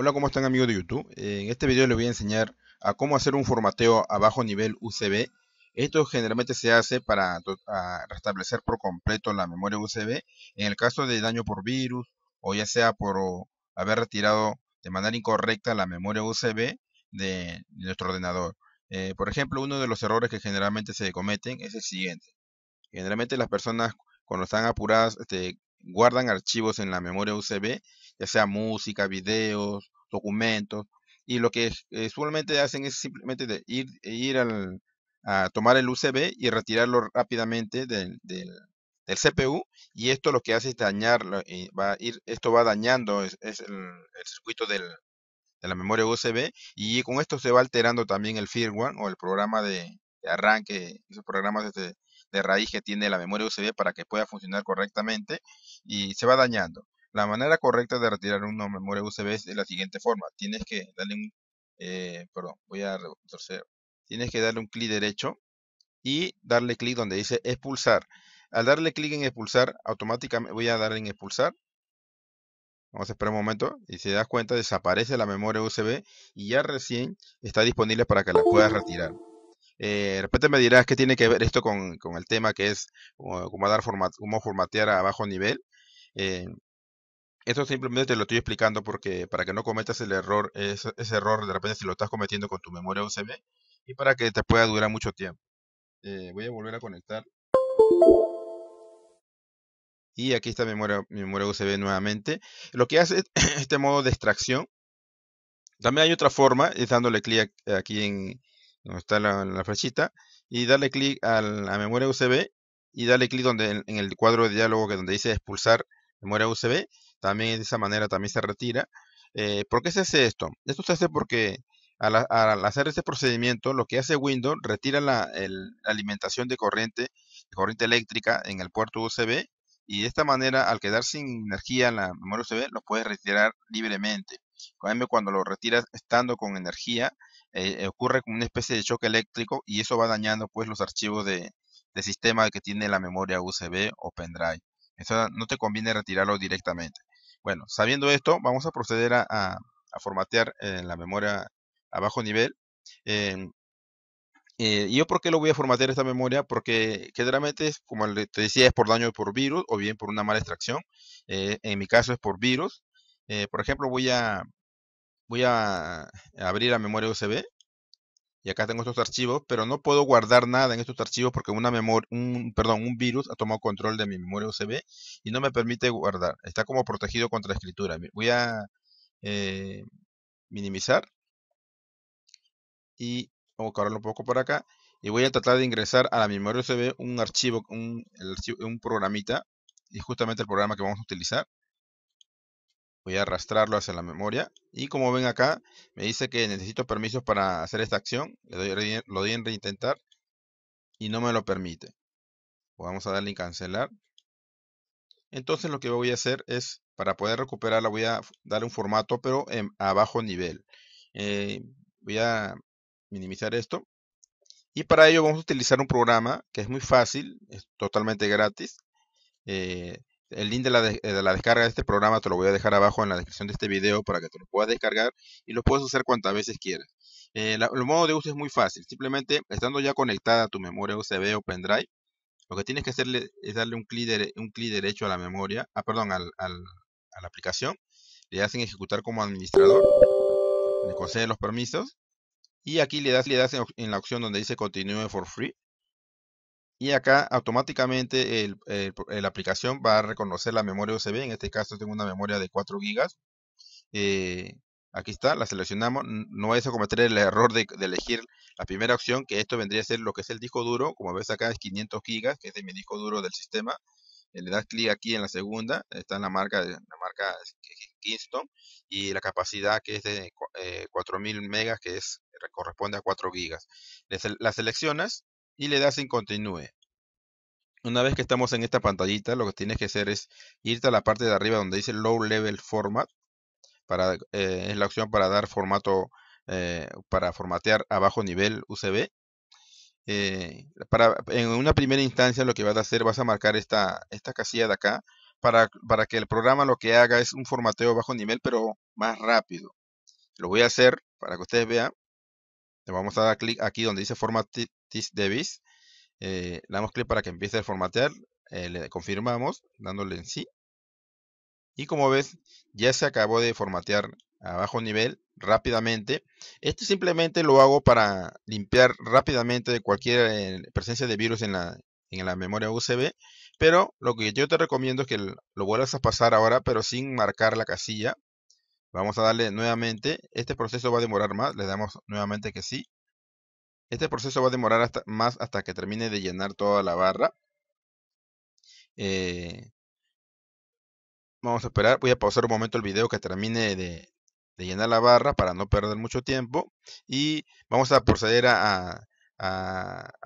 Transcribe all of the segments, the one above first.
Hola, ¿cómo están amigos de YouTube? En este video les voy a enseñar a cómo hacer un formateo a bajo nivel usb Esto generalmente se hace para restablecer por completo la memoria usb en el caso de daño por virus o ya sea por haber retirado de manera incorrecta la memoria usb de nuestro ordenador. Eh, por ejemplo, uno de los errores que generalmente se cometen es el siguiente. Generalmente las personas cuando están apuradas este, guardan archivos en la memoria USB, ya sea música, videos, documentos, y lo que usualmente hacen es simplemente ir, ir a tomar el USB y retirarlo rápidamente del, CPU, y esto lo que hace es dañar, va a ir, esto va dañando es, el, circuito del, de la memoria USB, y con esto se va alterando también el firmware o el programa de, de arranque, esos programas de de raíz que tiene la memoria USB para que pueda funcionar correctamente y se va dañando. La manera correcta de retirar una memoria USB es de la siguiente forma. Tienes que darle un... Eh, voy a Tienes que darle un clic derecho y darle clic donde dice expulsar. Al darle clic en expulsar, automáticamente voy a darle en expulsar. Vamos a esperar un momento y si te das cuenta desaparece la memoria USB y ya recién está disponible para que la puedas retirar. Eh, de repente me dirás qué tiene que ver esto con, el tema que es cómo, dar cómo formatear a bajo nivel. Eh, esto simplemente te lo estoy explicando porque para que no cometas el error, ese, error de repente si lo estás cometiendo con tu memoria USB y para que te pueda durar mucho tiempo. Eh, voy a volver a conectar. Y aquí está mi memoria, mi memoria USB nuevamente. Lo que hace este modo de extracción. También hay otra forma, es dándole clic aquí en, donde está la, flechita, y darle clic a la memoria USB y dale clic donde en, el cuadro de diálogo que donde dice expulsar memoria USB. También de esa manera también se retira. Eh, ¿Por qué se hace esto? Esto se hace porque al, hacer este procedimiento, lo que hace Windows retira la, alimentación de corriente, corriente eléctrica en el puerto USB y de esta manera, al quedar sin energía la memoria USB, lo puedes retirar libremente. Cuando lo retiras estando con energía, eh, ocurre como una especie de choque eléctrico y eso va dañando pues los archivos de, sistema que tiene la memoria USB o pendrive. Eso no te conviene retirarlo directamente. Bueno, sabiendo esto, vamos a proceder a, formatear eh, la memoria a bajo nivel. Em, eh, ¿Yo por qué lo voy a formatear esta memoria? Porque generalmente, es, como te decía, es por daño por virus o bien por una mala extracción. en mi caso es por virus. por ejemplo, voy a, voy a abrir la memoria USB y acá tengo estos archivos, pero no puedo guardar nada en estos archivos porque una memoria, un, perdón, un virus ha tomado control de mi memoria USB y no me permite guardar. Está como protegido contra escritura. Voy a eh, minimizar y un poco por acá y voy a tratar de ingresar a la memoria USB un archivo, un, un programita y justamente el programa que vamos a utilizar voy a arrastrarlo hacia la memoria y como ven acá me dice que necesito permisos para hacer esta acción le doy, lo doy en reintentar y no me lo permite vamos a darle en cancelar entonces lo que voy a hacer es para poder recuperarla voy a darle un formato pero a bajo nivel eh, voy a minimizar esto y para ello vamos a utilizar un programa que es muy fácil es totalmente gratis eh, el link de la, descarga de este programa te lo voy a dejar abajo en la descripción de este video para que te lo puedas descargar y lo puedas usar cuantas veces quieras. Eh, el modo de uso es muy fácil, simplemente estando ya conectada a tu memoria USB o pendrive, lo que tienes que hacerle es darle un clic, derecho a la memoria, ah, perdón, a la aplicación, le hacen ejecutar como administrador, le conceden los permisos y aquí le das, le das en la opción donde dice continue for free, y acá automáticamente la aplicación va a reconocer la memoria USB. En este caso tengo una memoria de 4 GB. Eh, aquí está, la seleccionamos. No es a cometer el error de, elegir la primera opción, que esto vendría a ser lo que es el disco duro. Como ves acá es 500 GB, que es de mi disco duro del sistema. Eh, le das clic aquí en la segunda, está en la marca, la marca Kingston y la capacidad que es de 4000 eh, megas, que es corresponde a 4 gigas. La seleccionas y le das en continúe. Una vez que estamos en esta pantallita, lo que tienes que hacer es irte a la parte de arriba donde dice Low Level Format. Para, eh, es la opción para dar formato, eh, para formatear a bajo nivel USB. Eh, para, en una primera instancia lo que vas a hacer, vas a marcar esta, esta casilla de acá para, para que el programa lo que haga es un formateo bajo nivel, pero más rápido. Lo voy a hacer para que ustedes vean. Le vamos a dar clic aquí donde dice format, eh, damos clic para que empiece a formatear. Eh, le confirmamos dándole en sí. Y como ves, ya se acabó de formatear a bajo nivel rápidamente. Esto simplemente lo hago para limpiar rápidamente de cualquier eh, presencia de virus en la, en la memoria USB. Pero lo que yo te recomiendo es que lo vuelvas a pasar ahora, pero sin marcar la casilla. Vamos a darle nuevamente. Este proceso va a demorar más. Le damos nuevamente que sí. Este proceso va a demorar más hasta que termine de llenar toda la barra. Eh, vamos a esperar, voy a pausar un momento el video que termine de, llenar la barra para no perder mucho tiempo. Y vamos a proceder a,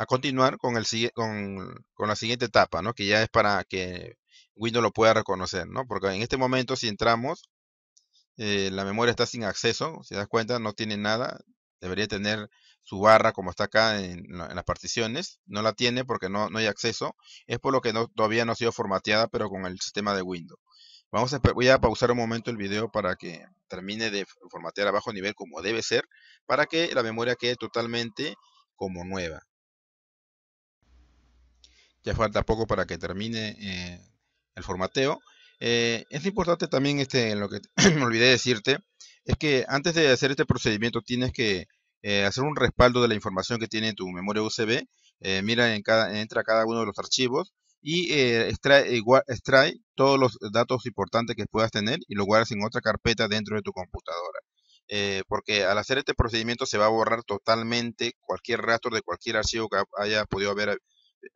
continuar con, la siguiente etapa, ¿no? que ya es para que Windows lo pueda reconocer, Porque en este momento si entramos, eh, la memoria está sin acceso, si das cuenta no tiene nada, debería tener su barra como está acá en, las particiones. No la tiene porque no, no hay acceso. Es por lo que no, todavía no ha sido formateada, pero con el sistema de Windows. Vamos a, voy a pausar un momento el video para que termine de formatear a bajo nivel como debe ser, para que la memoria quede totalmente como nueva. Ya falta poco para que termine eh, el formateo. Eh, es importante también, este, lo que me olvidé decirte, es que antes de hacer este procedimiento tienes que eh, hacer un respaldo de la información que tiene en tu memoria USB. Eh, mira, en cada, entra cada uno de los archivos y eh, extrae, extrae, todos los datos importantes que puedas tener y lo guardas en otra carpeta dentro de tu computadora. porque al hacer este procedimiento se va a borrar totalmente cualquier rastro de cualquier archivo que haya podido haber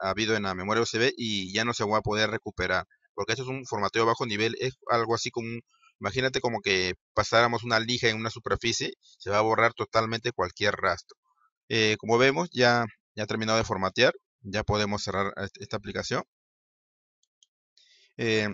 habido en la memoria USB y ya no se va a poder recuperar. Porque esto es un formateo bajo nivel, es algo así como un, Imagínate como que pasáramos una lija en una superficie, se va a borrar totalmente cualquier rastro. Eh, como vemos, ya, ya terminado de formatear, ya podemos cerrar esta aplicación. Eh,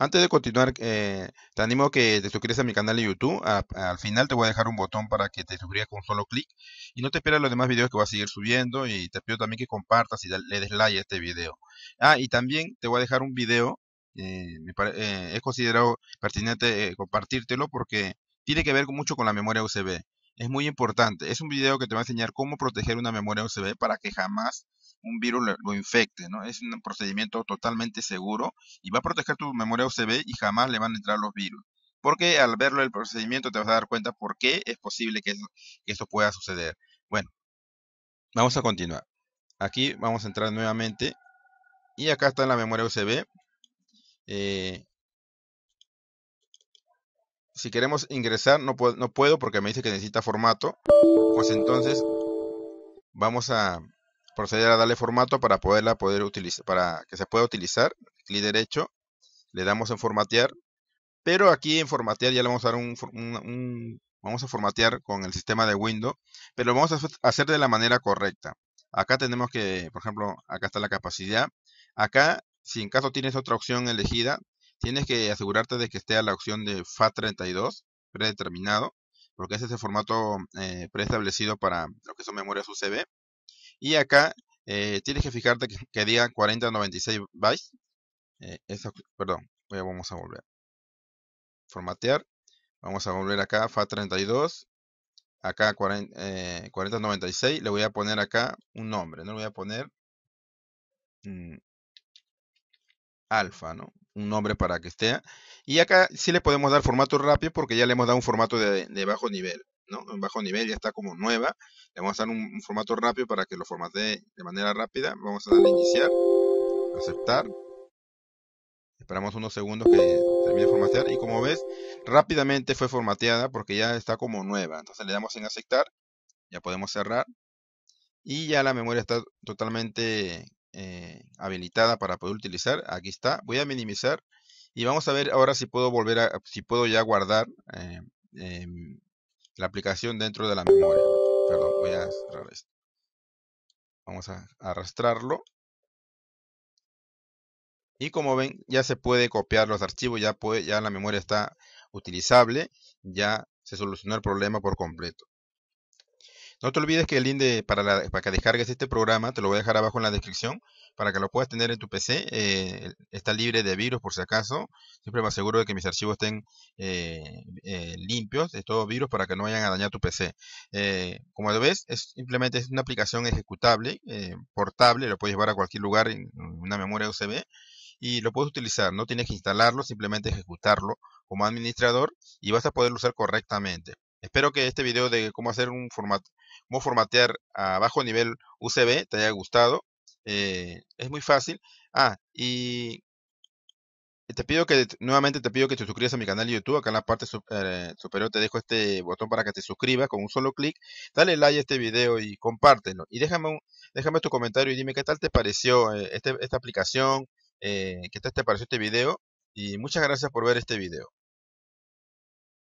antes de continuar, eh, te animo que te suscribas a mi canal de YouTube. al final te voy a dejar un botón para que te suscribas con un solo clic. Y no te pierdas los demás videos que voy a seguir subiendo. Y te pido también que compartas y le des like a este video. Ah, y también te voy a dejar un video eh, eh, es me considerado pertinente eh, compartírtelo porque tiene que ver mucho con la memoria USB. Es muy importante. Es un video que te va a enseñar cómo proteger una memoria USB para que jamás un virus lo, infecte. ¿no? Es un procedimiento totalmente seguro y va a proteger tu memoria USB y jamás le van a entrar los virus. Porque al verlo el procedimiento te vas a dar cuenta por qué es posible que, esto pueda suceder. Bueno, vamos a continuar. Aquí vamos a entrar nuevamente y acá está la memoria USB eh, si queremos ingresar, no puedo, porque me dice que necesita formato. Pues entonces vamos a proceder a darle formato para poderla poder utilizar, para que se pueda utilizar. Clic derecho, le damos en formatear. Pero aquí en formatear ya le vamos a dar vamos a formatear con el sistema de Windows, pero lo vamos a hacer de la manera correcta. Acá tenemos que, por ejemplo, acá está la capacidad. Acá si en caso tienes otra opción elegida, tienes que asegurarte de que esté a la opción de FAT32 predeterminado, porque ese es el formato eh, preestablecido para lo que son memorias UCB. Y acá eh, tienes que fijarte que, diga 4096 bytes. Eh, perdón, vamos a volver. Formatear. Vamos a volver acá FAT32. Acá 40, 4096. Le voy a poner acá un nombre. No le voy a poner... Mm, alfa, ¿no? Un nombre para que esté. Y acá sí le podemos dar formato rápido porque ya le hemos dado un formato de, bajo nivel, ¿no? En bajo nivel ya está como nueva. Le vamos a dar un, formato rápido para que lo formate de manera rápida. Vamos a darle iniciar, aceptar. Esperamos unos segundos que termine de formatear y como ves, rápidamente fue formateada porque ya está como nueva. Entonces le damos en aceptar, ya podemos cerrar y ya la memoria está totalmente eh, habilitada para poder utilizar. Aquí está. Voy a minimizar y vamos a ver ahora si puedo volver a, si puedo ya guardar eh, em, la aplicación dentro de la memoria. Perdón, voy a esto. Vamos a arrastrarlo. Y como ven, ya se puede copiar los archivos, ya, puede, ya la memoria está utilizable, ya se solucionó el problema por completo. No te olvides que el link para, para, que descargues este programa te lo voy a dejar abajo en la descripción para que lo puedas tener en tu PC. Eh, está libre de virus por si acaso. Siempre me aseguro de que mis archivos estén eh, eh, limpios de todo virus para que no vayan a dañar tu PC. como lo ves, es, simplemente es una aplicación ejecutable, portable, lo puedes llevar a cualquier lugar en una memoria USB y lo puedes utilizar. No tienes que instalarlo, simplemente ejecutarlo como administrador y vas a poder usar correctamente. Espero que este video de cómo hacer un formato, cómo formatear a bajo nivel UCB te haya gustado. Eh, es muy fácil. Ah, y te pido que nuevamente te pido que te suscribas a mi canal de YouTube. Acá en la parte eh, superior te dejo este botón para que te suscribas con un solo clic. Dale like a este video y compártelo. Y déjame, déjame tu comentario y dime qué tal te pareció eh, este, esta aplicación, qué tal te pareció este video. Y muchas gracias por ver este video.